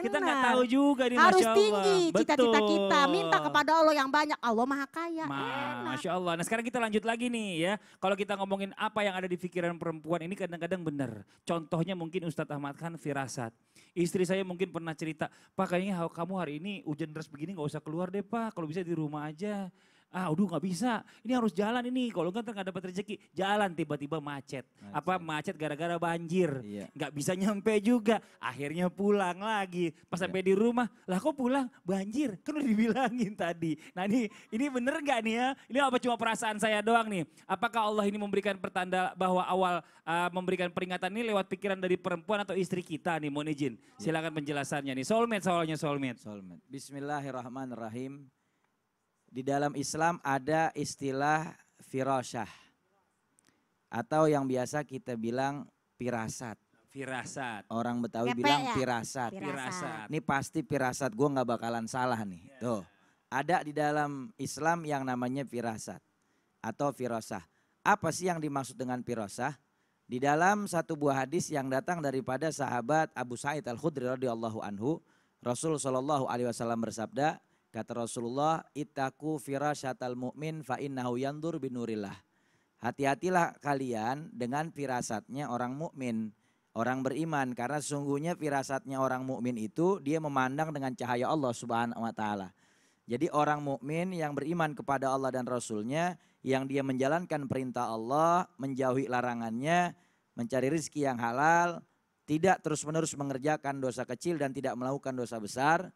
Benar. Kita nggak tahu juga di Harus Masya Allah. tinggi cita-cita kita. Minta kepada Allah yang banyak. Allah maha kaya. Ma Enak. Masya Allah. Nah sekarang kita lanjut lagi nih ya. Kalau kita ngomongin apa yang ada di pikiran perempuan ini kadang-kadang benar. Contohnya mungkin Ustadz Ahmad Khan firasat. Istri saya mungkin pernah cerita, Pak kayaknya kamu hari ini hujan deras begini nggak usah keluar deh Pak. Kalau bisa di rumah aja ah udah nggak bisa, ini harus jalan ini, kalau nggak nggak dapat rezeki, jalan tiba-tiba macet. macet. Apa macet gara-gara banjir, iya. nggak iya. bisa nyampe juga, akhirnya pulang lagi. Pas iya. sampai di rumah, lah kok pulang banjir, kan udah dibilangin tadi. Nah ini ini bener nggak nih ya? Ini apa cuma perasaan saya doang nih? Apakah Allah ini memberikan pertanda bahwa awal uh, memberikan peringatan ini lewat pikiran dari perempuan atau istri kita nih, mohon izin. Iya. Silakan penjelasannya nih. Solmed soalnya Solmed. Soulmate. Bismillahirrahmanirrahim. Di dalam Islam ada istilah firosyah atau yang biasa kita bilang pirasat. Firasat. Orang Betawi Kepe bilang ya? pirasat. Pirasat. Ini pasti pirasat gue nggak bakalan salah nih. Yeah. Tuh. Ada di dalam Islam yang namanya firasat atau firasah. Apa sih yang dimaksud dengan firasah? Di dalam satu buah hadis yang datang daripada sahabat Abu Sa'id Al-Khudri radhiyallahu anhu, Rasul shallallahu alaihi wasallam bersabda, Kata Rasulullah, itaku firasyatal mu'min fa innahu yandur binurillah. Hati-hatilah kalian dengan firasatnya orang mukmin, orang beriman karena sesungguhnya firasatnya orang mukmin itu dia memandang dengan cahaya Allah Subhanahu wa taala. Jadi orang mukmin yang beriman kepada Allah dan Rasulnya, yang dia menjalankan perintah Allah, menjauhi larangannya, mencari rizki yang halal, tidak terus-menerus mengerjakan dosa kecil dan tidak melakukan dosa besar,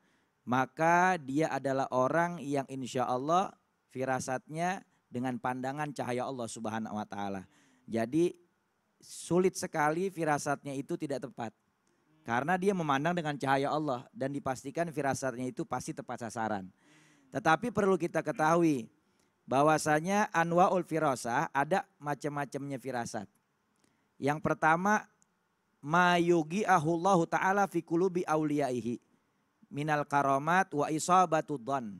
maka dia adalah orang yang insya Allah firasatnya dengan pandangan cahaya Allah Subhanahu wa Ta'ala. Jadi, sulit sekali firasatnya itu tidak tepat. Karena dia memandang dengan cahaya Allah dan dipastikan firasatnya itu pasti tepat sasaran. Tetapi perlu kita ketahui bahwasanya anwaul firasa ada macam-macamnya firasat. Yang pertama mayugi ahullahu taala fi qulubi minal karomat wa isabatu batudon.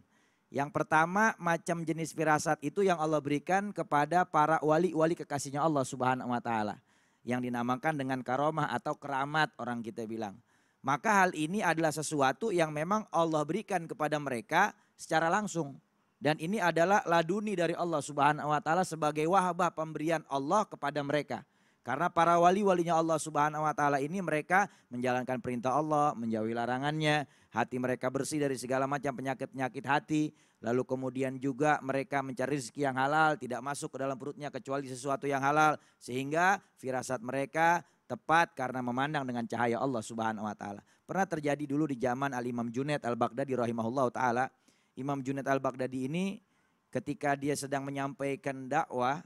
Yang pertama macam jenis firasat itu yang Allah berikan kepada para wali-wali kekasihnya Allah subhanahu wa ta'ala. Yang dinamakan dengan karomah atau keramat orang kita bilang. Maka hal ini adalah sesuatu yang memang Allah berikan kepada mereka secara langsung. Dan ini adalah laduni dari Allah subhanahu wa ta'ala sebagai wahabah pemberian Allah kepada mereka. Karena para wali-walinya Allah Subhanahu wa taala ini mereka menjalankan perintah Allah, menjauhi larangannya, hati mereka bersih dari segala macam penyakit-penyakit hati, lalu kemudian juga mereka mencari rezeki yang halal, tidak masuk ke dalam perutnya kecuali sesuatu yang halal sehingga firasat mereka tepat karena memandang dengan cahaya Allah Subhanahu wa taala. Pernah terjadi dulu di zaman Al Imam Junaid Al Baghdadi rahimahullah taala. Imam Junaid Al Baghdadi ini ketika dia sedang menyampaikan dakwah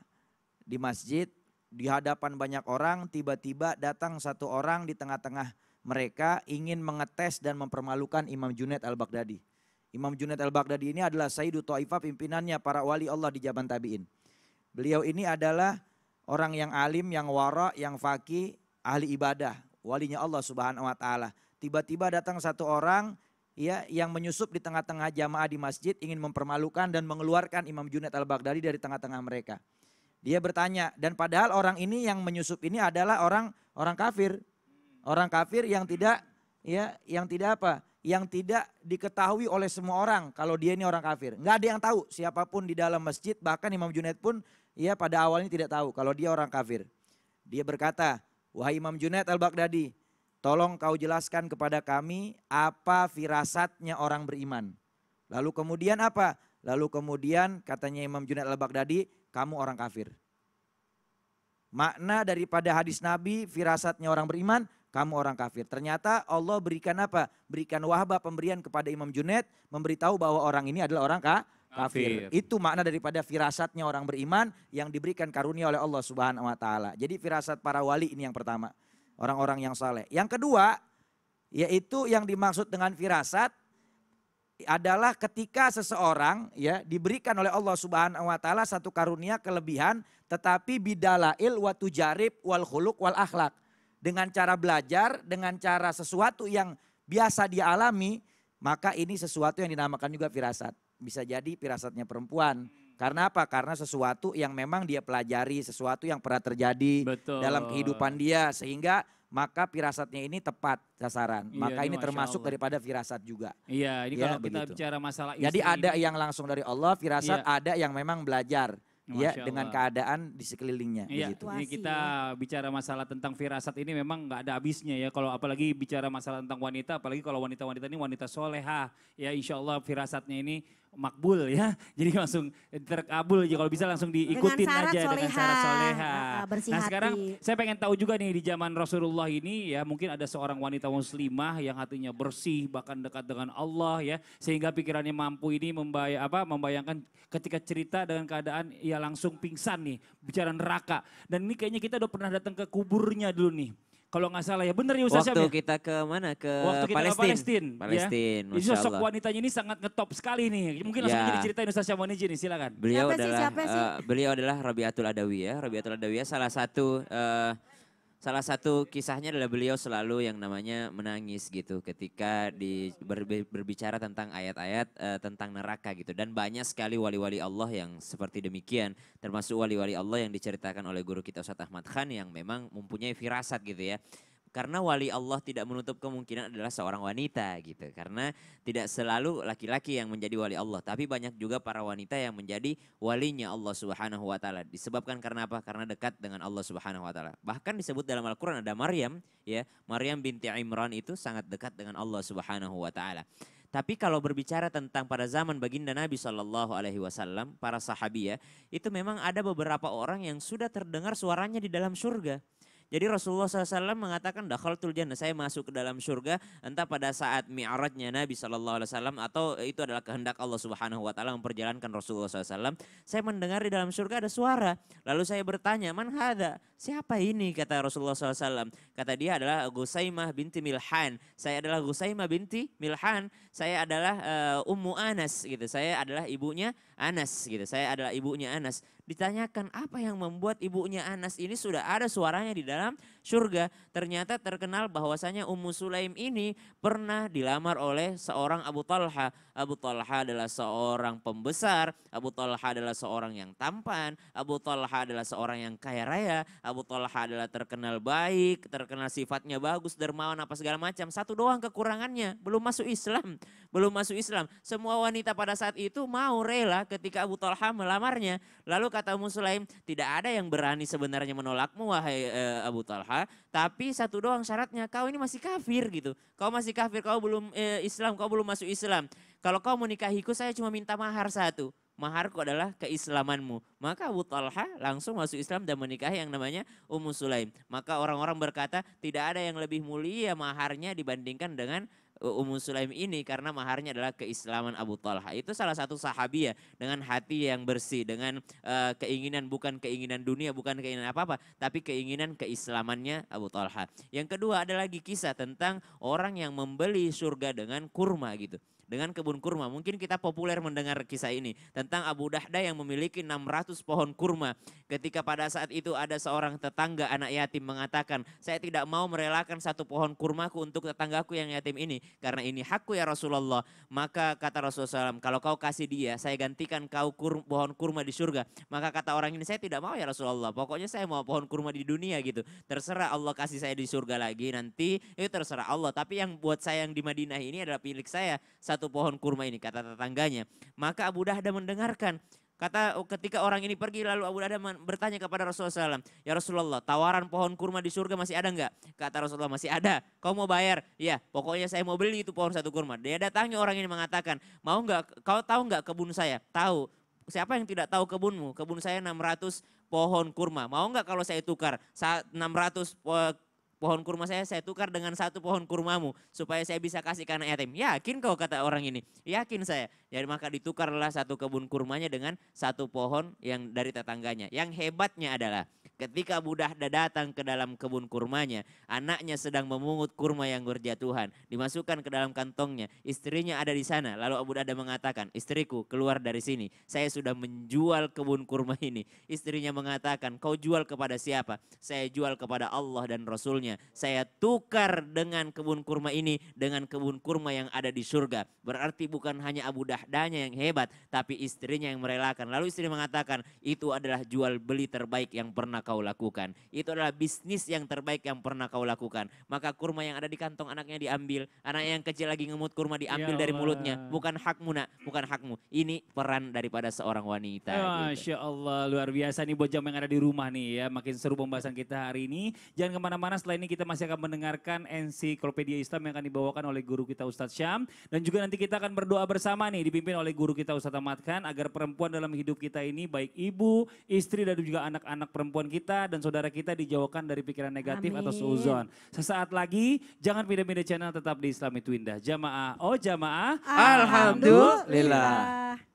di masjid di hadapan banyak orang, tiba-tiba datang satu orang di tengah-tengah mereka ingin mengetes dan mempermalukan Imam Junaid al-Baghdadi. Imam Junaid al-Baghdadi ini adalah Sayyidu Ta'ifah pimpinannya para wali Allah di Jaban Tabi'in. Beliau ini adalah orang yang alim, yang wara, yang faqih, ahli ibadah, walinya Allah Subhanahu wa taala. Tiba-tiba datang satu orang ya yang menyusup di tengah-tengah jamaah di masjid ingin mempermalukan dan mengeluarkan Imam Junaid al-Baghdadi dari tengah-tengah mereka. Dia bertanya dan padahal orang ini yang menyusup ini adalah orang orang kafir. Orang kafir yang tidak ya yang tidak apa? Yang tidak diketahui oleh semua orang kalau dia ini orang kafir. Enggak ada yang tahu siapapun di dalam masjid bahkan Imam Junaid pun ya pada awalnya tidak tahu kalau dia orang kafir. Dia berkata, "Wahai Imam Junaid Al-Baghdadi, tolong kau jelaskan kepada kami apa firasatnya orang beriman." Lalu kemudian apa? Lalu kemudian katanya Imam Junaid Al-Baghdadi, kamu orang kafir. Makna daripada hadis Nabi, firasatnya orang beriman, kamu orang kafir. Ternyata Allah berikan apa? Berikan wahbah pemberian kepada Imam Junaid memberitahu bahwa orang ini adalah orang kafir. kafir. Itu makna daripada firasatnya orang beriman yang diberikan karunia oleh Allah Subhanahu wa taala. Jadi firasat para wali ini yang pertama, orang-orang yang saleh. Yang kedua, yaitu yang dimaksud dengan firasat adalah ketika seseorang ya diberikan oleh Allah Subhanahu wa taala satu karunia kelebihan tetapi bidalail wa tujarib wal khuluq wal akhlak. Dengan cara belajar, dengan cara sesuatu yang biasa dialami maka ini sesuatu yang dinamakan juga firasat. Bisa jadi firasatnya perempuan, karena apa? Karena sesuatu yang memang dia pelajari, sesuatu yang pernah terjadi Betul. dalam kehidupan dia sehingga maka firasatnya ini tepat sasaran. Iya, maka ini termasuk Allah. daripada firasat juga. Iya, ini ya, kalau begitu. bicara masalah istri. Jadi ada yang langsung dari Allah, firasat iya. ada yang memang belajar. Ya, Masya ya dengan keadaan di sekelilingnya. Iya, begitu. ini kita bicara masalah tentang firasat ini memang nggak ada habisnya ya. Kalau apalagi bicara masalah tentang wanita, apalagi kalau wanita-wanita ini wanita soleha, ya insya Allah firasatnya ini makbul ya. Jadi langsung terkabul aja kalau bisa langsung diikutin dengan aja soleha. dengan syarat soleha. Nah, bersih nah sekarang hati. saya pengen tahu juga nih di zaman Rasulullah ini ya mungkin ada seorang wanita muslimah yang hatinya bersih bahkan dekat dengan Allah ya sehingga pikirannya mampu ini membay apa membayangkan ketika cerita dengan keadaan ya langsung pingsan nih bicara neraka dan ini kayaknya kita udah pernah datang ke kuburnya dulu nih kalau nggak salah ya, bener ya Ustaz Waktu ya? kita ke mana? Ke Waktu kita Palestin. Ke Palestine. Palestine, ya. Masya sosok wanitanya ini sangat ngetop sekali nih. Mungkin langsung ya. aja diceritain Ustaz Syamwaniji nih, silakan. Beliau siapa adalah, sih, siapa sih? Eh, beliau adalah Rabiatul Adawiyah. Rabiatul Adawiyah salah satu uh, salah satu kisahnya adalah beliau selalu yang namanya menangis gitu ketika di berbicara tentang ayat-ayat uh, tentang neraka gitu dan banyak sekali wali-wali Allah yang seperti demikian termasuk wali-wali Allah yang diceritakan oleh guru kita Ustadz Ahmad Khan yang memang mempunyai firasat gitu ya karena wali Allah tidak menutup kemungkinan adalah seorang wanita gitu. Karena tidak selalu laki-laki yang menjadi wali Allah, tapi banyak juga para wanita yang menjadi walinya Allah Subhanahu wa taala. Disebabkan karena apa? Karena dekat dengan Allah Subhanahu wa taala. Bahkan disebut dalam Al-Qur'an ada Maryam, ya. Maryam binti Imran itu sangat dekat dengan Allah Subhanahu wa taala. Tapi kalau berbicara tentang pada zaman baginda Nabi Shallallahu Alaihi Wasallam, para ya, itu memang ada beberapa orang yang sudah terdengar suaranya di dalam surga. Jadi Rasulullah SAW mengatakan tul jannah, saya masuk ke dalam surga entah pada saat mi'rajnya Nabi Shallallahu atau itu adalah kehendak Allah Subhanahu wa taala memperjalankan Rasulullah SAW. Saya mendengar di dalam surga ada suara. Lalu saya bertanya, "Man hada? Siapa ini?" kata Rasulullah SAW. Kata dia adalah Gusaimah binti Milhan. Saya adalah Gusaimah binti Milhan. Saya adalah uh, Ummu Anas gitu. Saya adalah ibunya Anas gitu. Saya adalah ibunya Anas. Ditanyakan apa yang membuat ibunya Anas ini sudah ada suaranya di dalam dalam surga. Ternyata terkenal bahwasanya Ummu Sulaim ini pernah dilamar oleh seorang Abu Talha. Abu Talha adalah seorang pembesar, Abu Talha adalah seorang yang tampan, Abu Talha adalah seorang yang kaya raya, Abu Talha adalah terkenal baik, terkenal sifatnya bagus, dermawan apa segala macam. Satu doang kekurangannya, belum masuk Islam belum masuk Islam. Semua wanita pada saat itu mau rela ketika Abu Talha melamarnya. Lalu kata Ummu Sulaim, tidak ada yang berani sebenarnya menolakmu wahai eh, Abu Talha. Tapi satu doang syaratnya, kau ini masih kafir gitu. Kau masih kafir, kau belum eh, Islam, kau belum masuk Islam. Kalau kau menikahiku saya cuma minta mahar satu maharku adalah keislamanmu. Maka Abu Talha langsung masuk Islam dan menikahi yang namanya Ummu Sulaim. Maka orang-orang berkata tidak ada yang lebih mulia maharnya dibandingkan dengan Ummu Sulaim ini karena maharnya adalah keislaman Abu Talha. Itu salah satu sahabi ya dengan hati yang bersih, dengan uh, keinginan bukan keinginan dunia, bukan keinginan apa-apa, tapi keinginan keislamannya Abu Talha. Yang kedua ada lagi kisah tentang orang yang membeli surga dengan kurma gitu dengan kebun kurma. Mungkin kita populer mendengar kisah ini tentang Abu Dahda yang memiliki 600 pohon kurma. Ketika pada saat itu ada seorang tetangga anak yatim mengatakan, saya tidak mau merelakan satu pohon kurmaku untuk tetanggaku yang yatim ini karena ini hakku ya Rasulullah. Maka kata Rasulullah SAW, kalau kau kasih dia, saya gantikan kau kur pohon kurma di surga. Maka kata orang ini, saya tidak mau ya Rasulullah. Pokoknya saya mau pohon kurma di dunia gitu. Terserah Allah kasih saya di surga lagi nanti, itu terserah Allah. Tapi yang buat saya yang di Madinah ini adalah milik saya. Satu satu pohon kurma ini, kata tetangganya. Maka Abu Dahda mendengarkan Kata oh, ketika orang ini pergi lalu Abu Dahdah bertanya kepada Rasulullah SAW, ya Rasulullah tawaran pohon kurma di surga masih ada enggak? Kata Rasulullah masih ada. Kau mau bayar? Ya, pokoknya saya mau beli itu pohon satu kurma. Dia datangnya orang ini mengatakan, mau enggak, Kau tahu enggak kebun saya? Tahu. Siapa yang tidak tahu kebunmu? Kebun saya 600 pohon kurma. Mau enggak kalau saya tukar 600 pohon kurma saya saya tukar dengan satu pohon kurmamu supaya saya bisa kasih ke anak yatim. Yakin kau kata orang ini? Yakin saya. Jadi maka ditukarlah satu kebun kurmanya dengan satu pohon yang dari tetangganya. Yang hebatnya adalah ketika budak datang ke dalam kebun kurmanya, anaknya sedang memungut kurma yang berjatuhan, dimasukkan ke dalam kantongnya, istrinya ada di sana. Lalu Abu Dada mengatakan, istriku keluar dari sini, saya sudah menjual kebun kurma ini. Istrinya mengatakan, kau jual kepada siapa? Saya jual kepada Allah dan Rasulnya kebunnya. Saya tukar dengan kebun kurma ini dengan kebun kurma yang ada di surga. Berarti bukan hanya Abu Dahdanya yang hebat, tapi istrinya yang merelakan. Lalu istri mengatakan, itu adalah jual beli terbaik yang pernah kau lakukan. Itu adalah bisnis yang terbaik yang pernah kau lakukan. Maka kurma yang ada di kantong anaknya diambil. Anak yang kecil lagi ngemut kurma diambil ya dari mulutnya. Bukan hakmu nak, bukan hakmu. Ini peran daripada seorang wanita. Gitu. Masya Allah, luar biasa nih buat jam yang ada di rumah nih ya. Makin seru pembahasan kita hari ini. Jangan kemana-mana selain ini kita masih akan mendengarkan ensiklopedia Islam yang akan dibawakan oleh guru kita Ustadz Syam. Dan juga nanti kita akan berdoa bersama nih dipimpin oleh guru kita Ustadz Ahmad Khan agar perempuan dalam hidup kita ini baik ibu, istri dan juga anak-anak perempuan kita dan saudara kita dijauhkan dari pikiran negatif Amin. atau suzon. Sesaat lagi jangan pindah-pindah channel tetap di Islam itu indah. Jamaah, oh jamaah. Alhamdulillah. Alhamdulillah.